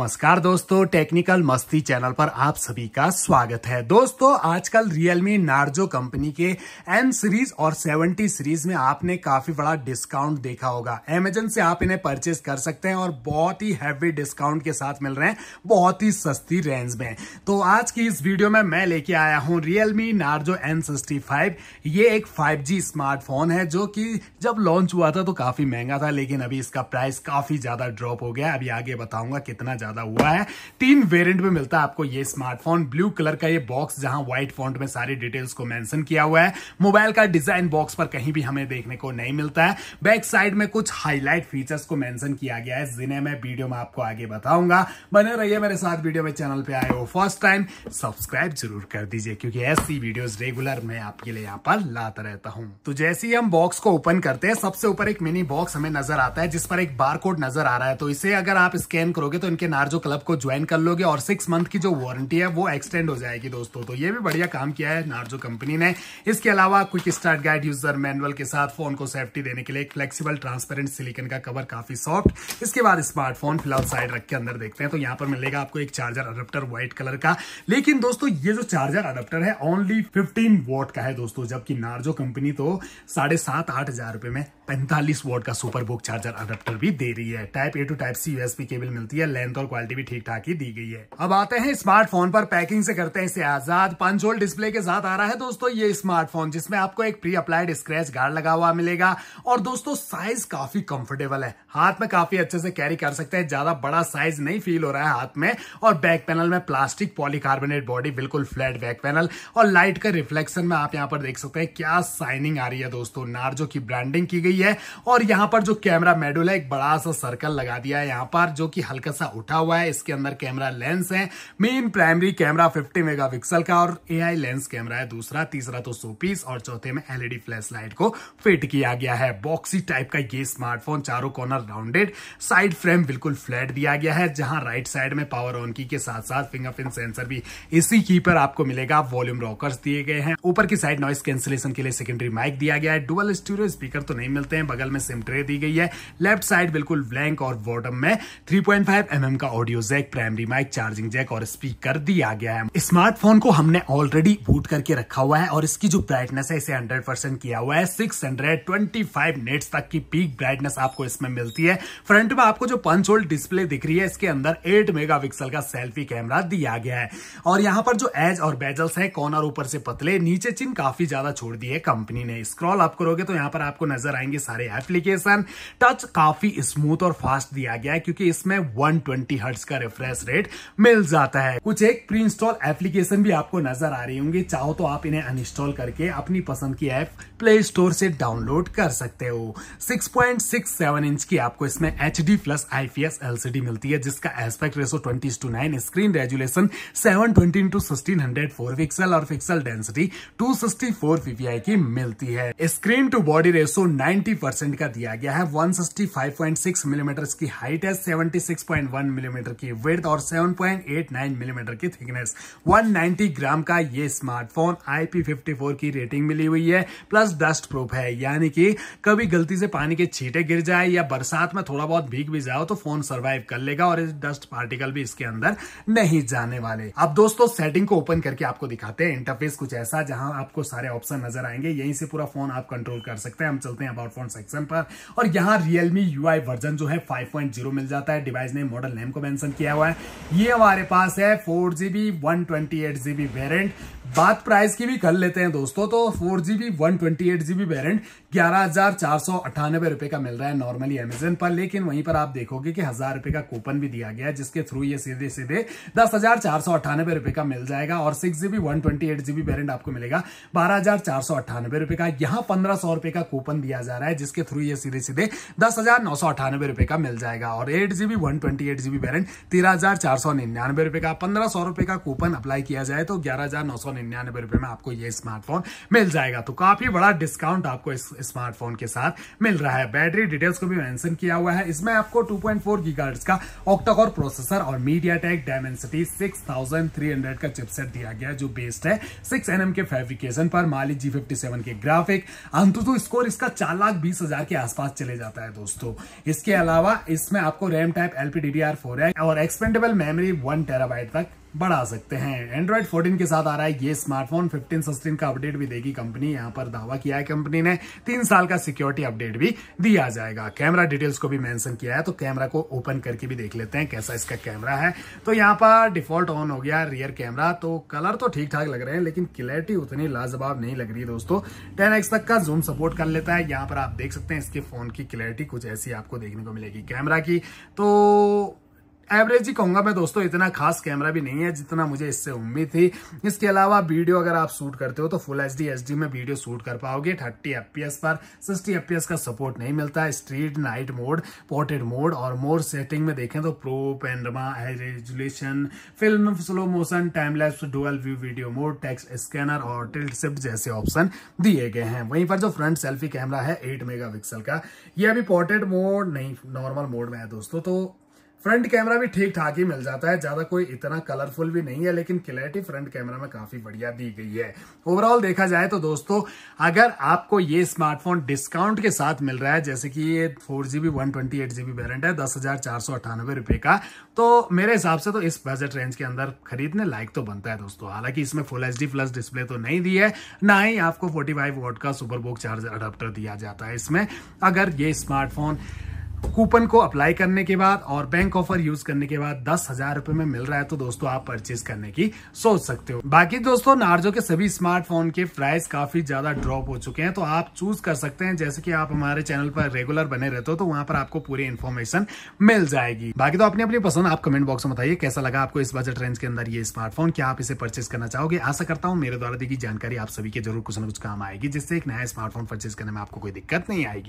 नमस्कार दोस्तों टेक्निकल मस्ती चैनल पर आप सभी का स्वागत है दोस्तों आजकल रियलमी नार्जो कंपनी के एम सीरीज और 70 सीरीज में आपने काफी बड़ा डिस्काउंट देखा होगा एमेजन से आप इन्हें परचेज कर सकते हैं और बहुत ही हैवी डिस्काउंट के साथ मिल रहे हैं बहुत ही सस्ती रेंज में तो आज की इस वीडियो में मैं लेके आया हूँ रियलमी नार्जो एन ये एक फाइव स्मार्टफोन है जो की जब लॉन्च हुआ था तो काफी महंगा था लेकिन अभी इसका प्राइस काफी ज्यादा ड्रॉप हो गया अभी आगे बताऊंगा कितना ज्यादा हुआ है तीन वेरिएंट में मिलता है आपको ये स्मार्टफोन ब्लू कलर का ये बॉक्स जहां व्हाइट फॉन्ट में सारी डिटेल्स को मेंशन किया हुआ है मोबाइल का डिजाइन बॉक्स पर कहीं भी हमें देखने को नहीं मिलता है बैक साइड में कुछ हाईलाइट फीचर्स को मैंशन किया गया है जिन्हें मैं वीडियो में आपको आगे बताऊंगा बने रहिए मेरे साथ वीडियो में चैनल पर आए हो फर्स्ट टाइम सब्सक्राइब जरूर कर दीजिए क्योंकि ऐसी वीडियोस रेगुलर मैं आपके लिए यहाँ पर लाता रहता हूँ तो जैसे ही हम बॉक्स को ओपन करते हैं सबसे ऊपर एक मिनी बॉक्स हमें नजर आता है जिस पर एक बारकोड नजर आ रहा है तो इसे अगर आप स्कैन करोगे तो इनके नार्जो क्लब को ज्वाइन कर लोगे और सिक्स मंथ की जो वारंटी है वो एक्सटेंड हो जाएगी दोस्तों तो ये भी बढ़िया काम किया है नार्जो कंपनी ने इसके अलावा quick start guide user manual के साथ फोन को सेफ्टी देने के लिए एक फ्लेक्सीबल ट्रांसपेरेंट सिलिकन का कवर काफी सॉफ्ट इसके बाद स्मार्टफोन फिलहाल साइड रख के अंदर देखते हैं तो यहाँ पर मिलेगा आपको एक चार्जर अडप्टर व्हाइट कलर का लेकिन दोस्तों ये जो चार्जर अडप्टर है ओनली फिफ्टीन वॉट का है दोस्तों जबकि नार्जो कंपनी तो साढ़े सात आठ हजार रुपए में पैंतालीस वोट का सुपर बुक चार्जर अडेप्टर भी दे रही है type A to type C USB cable मिलती है लेंथ और क्वालिटी भी ठीक ठाक ही दी गई है अब आते हैं स्मार्टफोन पर पैकिंग से करते हैं इसे आजाद पंच होल डिस्प्ले के साथ आ रहा है दोस्तों ये स्मार्टफोन जिसमें आपको एक प्री अप्लाइड स्क्रेच गार्ड लगा हुआ मिलेगा और दोस्तों साइज काफी कंफर्टेबल है हाथ में काफी अच्छे से कैरी कर सकते हैं ज्यादा बड़ा साइज नहीं फील हो रहा है हाथ में और बैक पैनल में प्लास्टिक पॉलीकार्बोनेट बॉडी बिल्कुल फ्लैट बैक पैनल और लाइट का रिफ्लेक्शन में आप यहाँ पर देख सकते हैं क्या साइनिंग आ रही है दोस्तों नार्जो की ब्रांडिंग की गई गई है और यहाँ पर जो कैमरा मेडुल है एक बड़ा सा सर्कल लगा दिया है यहाँ पर जो कि हल्का सा उठा हुआ है इसके अंदर कैमरा लेंस है मेन प्राइमरी कैमरा 50 मेगापिक्सल का और एआई लेंस कैमरा है दूसरा तीसरा तो सोपीस और चौथे में एलईडी फ्लैश लाइट को फिट किया गया है बॉक्सी टाइप का ये स्मार्टफोन चारों कॉर्नर राउंडेड साइड फ्रेम बिल्कुल फ्लैट दिया गया है जहां राइट साइड में पावर ऑन की के साथ साथ फिंगरप्रिंट सेंसर भी इसी की पर आपको मिलेगा वॉल्यूम रॉकर्स दिए गए हैं ऊपर की साइड नॉइस कैंसिलेशन के लिए सेकेंडरी माइक दिया गया है डुअल स्टूडियो स्पीकर तो नहीं मिलता चलते हैं बगल में सिम ट्रे दी गई है लेफ्ट साइड बिल्कुल ब्लैंक और बॉटम में 3.5 पॉइंट mm का audio jack primary mic charging jack और स्पीकर दिया गया है स्मार्टफोन को हमने ऑलरेडी बूट करके रखा हुआ है और इसकी जो ब्राइटनेस है इसे हंड्रेड किया हुआ है सिक्स हंड्रेड ट्वेंटी तक की पीक ब्राइटनेस आपको इसमें मिलती है फ्रंट में आपको जो पंच होल्ड डिस्प्ले दिख रही है इसके अंदर एट मेगा का सेल्फी कैमरा दिया गया है और यहाँ पर जो एज और बेजल्स है कॉर्नर ऊपर से पतले नीचे चिन्ह काफी ज्यादा छोड़ दी है कंपनी ने स्क्रॉल आप करोगे तो यहाँ पर आपको नजर आएंगे ये सारे एप्लीकेशन टच काफी स्मूथ और फास्ट दिया गया है क्योंकि इसमें 120 ट्वेंटी का रिफ्रेश रेट मिल जाता है कुछ एक प्री इंस्टॉल एप्लीकेशन भी आपको नजर आ रही होंगी चाहो तो आप इन्हें अनइंस्टॉल करके अपनी पसंद की ऐप प्ले स्टोर से डाउनलोड कर सकते हो 6.67 इंच की आपको इसमें H D plus IPS LCD मिलती है जिसका aspect ratio twenty to nine screen resolution seven twenty into sixteen hundred four pixel और pixel density two sixty four PPI की मिलती है screen to body ratio nine 90 percent का दिया गया है 165.6 मिलीमीटर mm की हाइट है 76.1 मिलीमीटर mm की वेथ और 7.89 मिलीमीटर की थिकनेस 190 ग्राम का ये स्मार्टफोन IP54 की रेटिंग मिली हुई है प्लस डस्ट प्रूफ है यानी कि कभी गलती से पानी के छीटे गिर जाए या बरसात में थोड़ा बहुत भीग भी जाए तो फोन सर्वाइव कर लेगा और डस्ट पार्टिकल भी इसके अंदर नहीं जाने वाले अब दोस्तों सेटिंग को ओपन करके आपको दिखाते हैं इंटरफेस कुछ ऐसा जहां आपको सारे ऑप्शन नजर आएंगे यहीं से पूरा फोन आप कंट्रोल कर सकते हैं हम चलते हैं अबाउट स्मार्टफोन सेक्शन पर और यहाँ रियलमी यू वर्जन जो है 5.0 मिल जाता है डिवाइस ने मॉडल नेम को मैंशन किया हुआ है ये हमारे पास है four GB one twenty eight GB variant बात प्राइस की भी कर लेते हैं दोस्तों तो four GB one twenty eight GB variant ग्यारह हजार चार सौ अठानबे रुपए का मिल रहा है नॉर्मली अमेजन पर लेकिन वहीं पर आप देखोगे कि हजार रुपए का कूपन भी दिया गया है जिसके थ्रू ये सीधे सीधे दस हजार चार सौ अट्ठानबे रुपए का मिल जाएगा और six GB one twenty eight GB variant आपको मिलेगा बारह हजार चार सौ अट्ठानबे रुपए का यहाँ पंद्रह सौ रुपए का कूपन दिया जा रहा है जिसके थ्रू ये सीधे सीधे दस हजार नौ सौ अठानबे रुपए का मिल जाएगा और eight GB one twenty eight GB variant तेरह हजार चार सौ निन्यानवे रुपए का पंद्रह सौ रुपए का कूपन अप्लाई किया जाए तो ग्यारह हजार नौ सौ निन्यानबे रुपए में आपको ये स्मार्टफोन मिल जाएगा तो काफी बड़ा डिस्काउंट आपको इस स्मार्टफोन के साथ मिल रहा है बैटरी डिटेल्स को भी मैंशन किया हुआ है इसमें आपको टू पॉइंट का ऑक्टाकोर प्रोसेसर और मीडिया टेक डायमेंसिटी 6300 का चिपसेट दिया गया जो बेस्ड है सिक्स एनएम के फेब्रिकेशन पर माली जी के ग्राफिक अंतुतु स्कोर इसका चार लाख बीस हजार के आसपास चले जाता है दोस्तों इसके अलावा इसमें आपको रैम टाइप एलपीडीडीआर फोर है और एक्सपेंडेबल मेमोरी वन टेराबाइट तक बढ़ा सकते हैं एंड्रॉइड 14 के साथ आ रहा है ये स्मार्टफोन 15 16 का अपडेट भी देगी कंपनी यहां पर दावा किया है कंपनी ने तीन साल का सिक्योरिटी अपडेट भी दिया जाएगा कैमरा डिटेल्स को भी मेंशन किया है तो कैमरा को ओपन करके भी देख लेते हैं कैसा इसका कैमरा है तो यहाँ पर डिफॉल्ट ऑन हो गया रियर कैमरा तो कलर तो ठीक ठाक लग रहे हैं लेकिन क्लैरिटी उतनी लाजवाब नहीं लग रही है दोस्तों टेन तक का जूम सपोर्ट कर लेता है यहाँ पर आप देख सकते हैं इसके फोन की क्लैरिटी कुछ ऐसी आपको देखने को मिलेगी कैमरा की तो एवरेज ही कहूंगा मैं दोस्तों इतना खास कैमरा भी नहीं है जितना मुझे इससे उम्मीद थी इसके अलावा वीडियो अगर आप शूट करते हो तो फुल एच डी में वीडियो शूट कर पाओगे 30 एफपीएस पर 60 एफपीएस का सपोर्ट नहीं मिलता है street night mode portrait mode और मोर सेटिंग में देखें तो pro panorama high resolution film slow motion time lapse dual view video mode text scanner और टिल्ट जैसे ऑप्शन दिए गए हैं वहीं पर जो फ्रंट सेल्फी कैमरा है एट मेगा का यह अभी पोर्ट्रेट मोड नहीं नॉर्मल मोड में है दोस्तों तो फ्रंट कैमरा भी ठीक ठाक ही मिल जाता है ज्यादा कोई इतना कलरफुल भी नहीं है लेकिन क्लैरिटी फ्रंट कैमरा में काफी बढ़िया दी गई है ओवरऑल देखा जाए तो दोस्तों अगर आपको ये स्मार्टफोन डिस्काउंट के साथ मिल रहा है जैसे कि ये four GB one twenty eight GB variant है दस हजार चार सौ अट्ठानबे रुपए का तो मेरे हिसाब से तो इस बजट रेंज के अंदर खरीदने लायक तो बनता है दोस्तों हालांकि इसमें full H D plus display तो नहीं दी है ना ही आपको फोर्टी फाइव वोट का सुपरबोक चार्जर अडाप्टर दिया जाता है इसमें अगर ये स्मार्टफोन कूपन को अप्लाई करने के बाद और बैंक ऑफर यूज करने के बाद दस हजार रूपए में मिल रहा है तो दोस्तों आप परचेज करने की सोच सकते हो बाकी दोस्तों नार्जो के सभी स्मार्टफोन के प्राइस काफी ज्यादा ड्रॉप हो चुके हैं तो आप चूज कर सकते हैं जैसे कि आप हमारे चैनल पर रेगुलर बने रहते हो तो वहां पर आपको पूरी इन्फॉर्मेशन मिल जाएगी बाकी तो अपनी अपनी पसंद आप कमेंट बॉक्स में बताइए कैसा लगा आपको इस बजट रेंज के अंदर ये स्मार्टफोन क्या आप इसे परचेज करना चाहोगे आशा करता हूँ मेरे द्वारा दी गई जानकारी आप सभी के जरूर कुछ ना कुछ काम आएगी जिससे एक नया स्मार्टफोन परचेज करने में आपको कोई दिक्कत नहीं आएगी